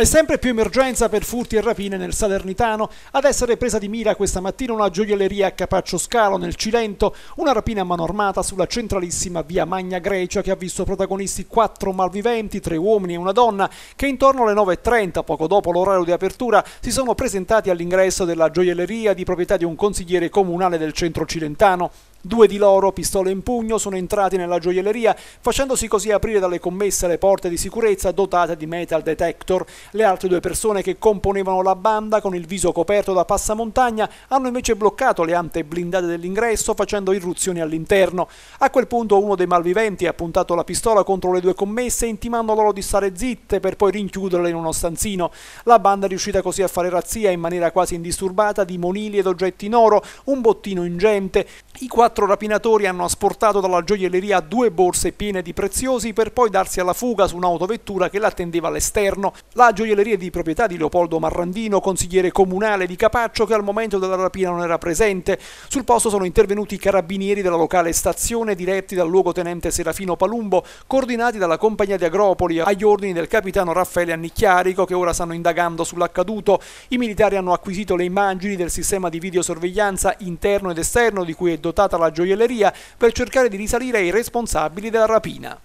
È sempre più emergenza per furti e rapine nel Salernitano, ad essere presa di mira questa mattina una gioielleria a Capaccio Scalo nel Cilento, una rapina a mano armata sulla centralissima via Magna Grecia che ha visto protagonisti quattro malviventi, tre uomini e una donna, che intorno alle 9.30, poco dopo l'orario di apertura, si sono presentati all'ingresso della gioielleria di proprietà di un consigliere comunale del centro cilentano. Due di loro, pistole in pugno, sono entrati nella gioielleria, facendosi così aprire dalle commesse le porte di sicurezza dotate di metal detector. Le altre due persone che componevano la banda, con il viso coperto da passamontagna, hanno invece bloccato le ante blindate dell'ingresso, facendo irruzioni all'interno. A quel punto uno dei malviventi ha puntato la pistola contro le due commesse, intimando loro di stare zitte per poi rinchiuderle in uno stanzino. La banda è riuscita così a fare razzia in maniera quasi indisturbata di monili ed oggetti in oro, un bottino ingente. I quattro rapinatori hanno asportato dalla gioielleria due borse piene di preziosi per poi darsi alla fuga su un'autovettura che l'attendeva all'esterno. La gioielleria è di proprietà di Leopoldo Marrandino, consigliere comunale di Capaccio, che al momento della rapina non era presente. Sul posto sono intervenuti i carabinieri della locale stazione diretti dal luogotenente Serafino Palumbo, coordinati dalla compagnia di Agropoli agli ordini del capitano Raffaele Annicchiarico che ora stanno indagando sull'accaduto. I militari hanno acquisito le immagini del sistema di videosorveglianza interno ed esterno di cui è dotato dotata la gioielleria per cercare di risalire ai responsabili della rapina.